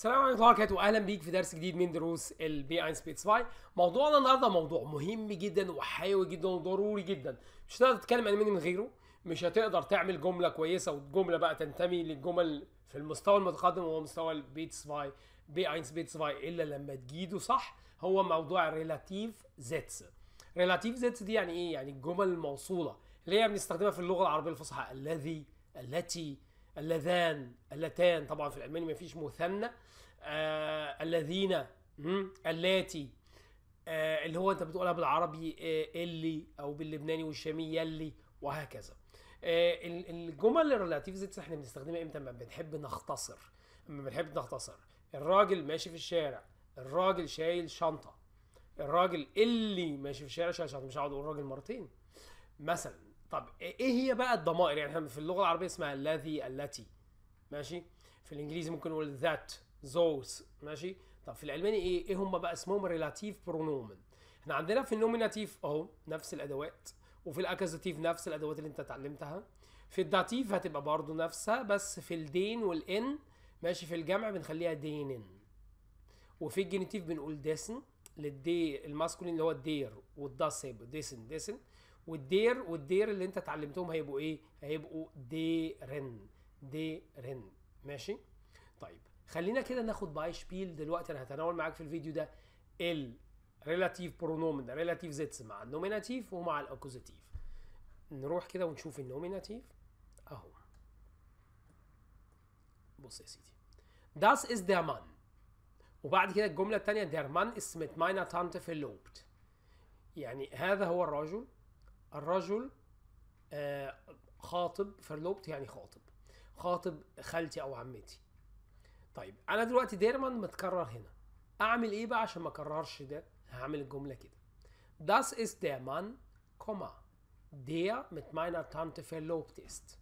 السلام عليكم ورحمه الله وبركاته واهلا بيك في درس جديد من دروس البي اين سبيد سباي موضوعنا النهارده موضوع مهم جدا وحيوي جدا وضروري جدا مش هتقدر تتكلم الماني من غيره مش هتقدر تعمل جمله كويسه والجمله بقى تنتمي للجمل في المستوى المتقدم وهو مستوى البيت سباي بي اين سبيد سباي الا لما تجيده صح هو موضوع ريلاتيف زيتس ريلاتيف زيتس دي يعني ايه يعني الجمل الموصوله اللي هي بنستخدمها في اللغه العربيه الفصحى الذي التي اللذان اللتان طبعا في الالماني ما فيش مثنى آه الذين اللاتي آه اللي هو انت بتقولها بالعربي آه اللي او باللبناني والشامي يلي وهكذا آه الجمل الريلاتيفز احنا بنستخدمها امتى لما بنحب نختصر لما بنحب نختصر الراجل ماشي في الشارع الراجل شايل شنطه الراجل اللي ماشي في الشارع شايل شنطه مش هقعد اقول راجل مرتين مثلا طب إيه-, ايه هي بقى الضمائر يعني احنا في اللغه العربيه اسمها الذي التي ماشي في الانجليزي ممكن نقول ذات زوز ماشي طب في الالماني ايه ايه هم بقى اسمهم ريلاتيف برونومن احنا عندنا في النوميناتيف اهو نفس الادوات وفي الاكوزاتيف نفس الادوات اللي انت اتعلمتها في الداتيف هتبقى برضو نفسها بس في الدين والان ماشي في الجمع بنخليها دينن وفي الجينيتيف بنقول ديسن للدي الماسكولين اللي هو الدير والداسيب ديسن ديسن والدير والدير اللي انت اتعلمتهم هيبقوا ايه هيبقوا ديرن ديرن ماشي طيب خلينا كده ناخد باي شبيل دلوقتي انا هتناول معاك في الفيديو ده ال relative pronomen relative zits مع النوميناتيف ومع الاكوزيتيف نروح كده ونشوف النوميناتيف اهو بص يا سيدي داس از der مان وبعد كده الجملة الثانيه der مان اسمت ماينا تانت فيلوبت يعني هذا هو الرجل الرجل آه، خاطب فرلوبت يعني خاطب خاطب خالتي او عمتي طيب انا دلوقتي دايما متكرر هنا اعمل ايه بقى عشان ما اكررش ده هعمل الجمله كده Das ist der Mann, كوما Der mit meiner Tante verlobt ist.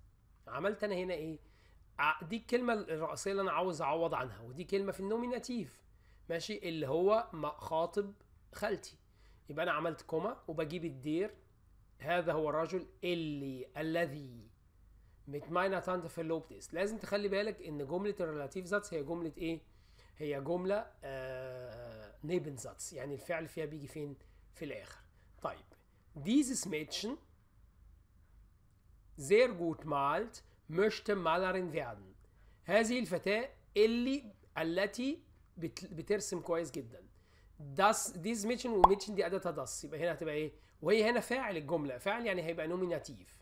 عملت انا هنا ايه؟ دي الكلمة الرئيسية اللي انا عاوز اعوض عنها ودي كلمة في النوميناتيف ماشي اللي هو خاطب خالتي يبقى انا عملت كوما وبجيب الدير هذا هو الرجل اللي الذي متماينا تانت في اللوبتس لازم تخلي بالك ان جملة الريلاتيف ذاتس هي جملة ايه؟ هي جملة آه نيبن ذاتس يعني الفعل فيها بيجي فين؟ في الاخر طيب ديز سميتشن زير جوت مالت مشت Malerin فيادن هذه الفتاة اللي التي بترسم كويس جدا داس ديز ميتشن وميتشن دي اداه داس يبقى هنا هتبقى ايه وهي هنا فاعل الجمله فاعل يعني هيبقى نوميناتيف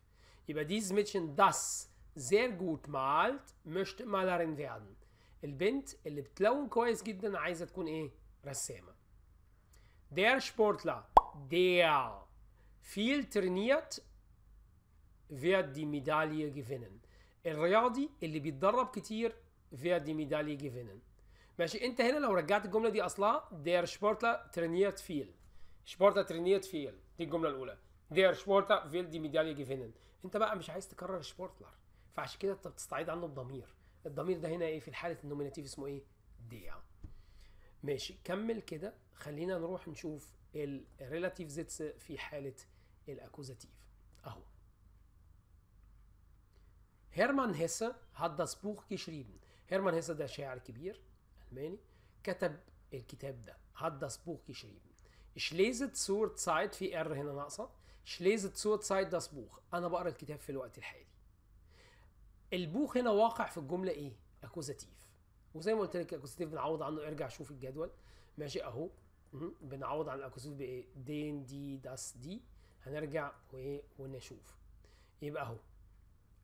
يبقى ديز ميتشن داس زير جوت مالت مشت Malerin فيرن البنت اللي بتلون كويس جدا عايزه تكون ايه رسامه der Sportler der فيل ترينيت wird die Medaille gewinnen الرياضي اللي بيتدرب كتير wird die Medaille gewinnen ماشي انت هنا لو رجعت الجمله دي اصلها دير شبورتا ترينيرت فيل شبورتا ترينيرت فيل دي الجمله الاولى دير شبورتا فيل دي ميداليا جيفينن انت بقى مش عايز تكرر شبورتلر فعشان كده انت بتستعيد عنه الضمير الضمير ده هنا ايه في الحاله النوميناتيف اسمه ايه دي ماشي كمل كده خلينا نروح نشوف الريلاتيف زيتس في حاله الاكوزاتيف اهو هيرمان هيسه هاد داس بوخ جيشريبن هيرمان هيسه ده شاعر كبير فهماني كتب الكتاب ده هاد das Buch geschrieben شليزت صورة سايد في ار هنا ناقصه شليزت صورة سايد das Buch انا بقرا الكتاب في الوقت الحالي البوخ هنا واقع في الجمله ايه اكوزاتيف وزي ما قلت لك اكوزاتيف بنعوض عنه ارجع شوف الجدول ماشي اهو بنعوض عن الاكوزاتيف بايه دين دي داس دي هنرجع وايه ونشوف يبقى اهو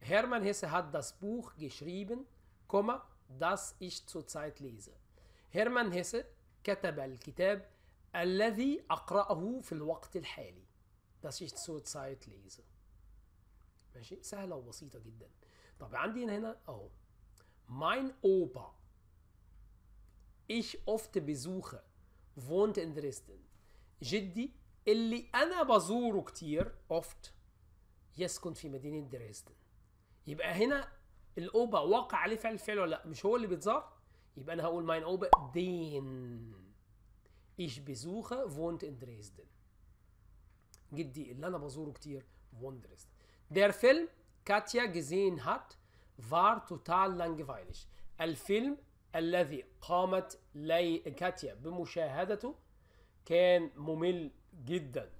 هيرمان هيسه هات das جشريبن كوما das ich zurzeit lese. Hermann Hesse كتب الكتاب الذي أقرأه في الوقت الحالي das ich zurzeit lese. ماشي سهلة وبسيطة جدا. طب عندي هنا أهو mein Opa ich oft besuche wohnt in Dresden. جدي اللي أنا بزوره كتير oft يسكن في مدينة دريسدن. يبقى هنا الاوبا وقع عليه فعل الفعل ولا لا مش هو اللي بيتظهر يبقى انا هقول ماين اوبا دين ايش بزوخة فونت ان دريسدن جدي اللي انا بزوره كتير فون دريسدن Der Film كاتيا gesehen hat war total langweilig. الفيلم الذي قامت لي كاتيا بمشاهدته كان ممل جدا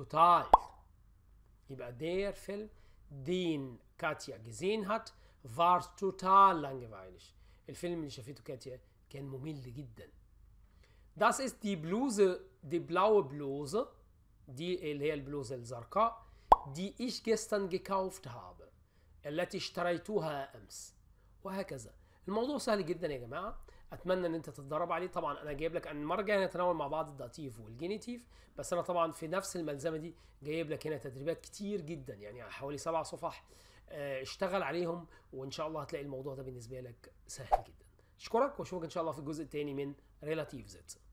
total يبقى der Film دين Katja gesehen hat War توتال langweilig. الفيلم اللي شافته كاتيا كان ممل جدا. داس ist دي بلوزة دي بلاو بلوزة دي اللي هي البلوزة الزرقاء, دي ايش gestern gekauft habe, التي اشتريتها أمس. وهكذا. الموضوع سهل جدا يا جماعة. اتمنى ان انت تتدرب عليه طبعا انا جايب لك ان المره الجايه هنتناول مع بعض الداتيف والجينيتيف بس انا طبعا في نفس الملزمه دي جايب لك هنا تدريبات كتير جدا يعني حوالي سبع صفح آه، اشتغل عليهم وان شاء الله هتلاقي الموضوع ده بالنسبه لك سهل جدا اشكرك واشوفك ان شاء الله في الجزء الثاني من ريلاتيف زد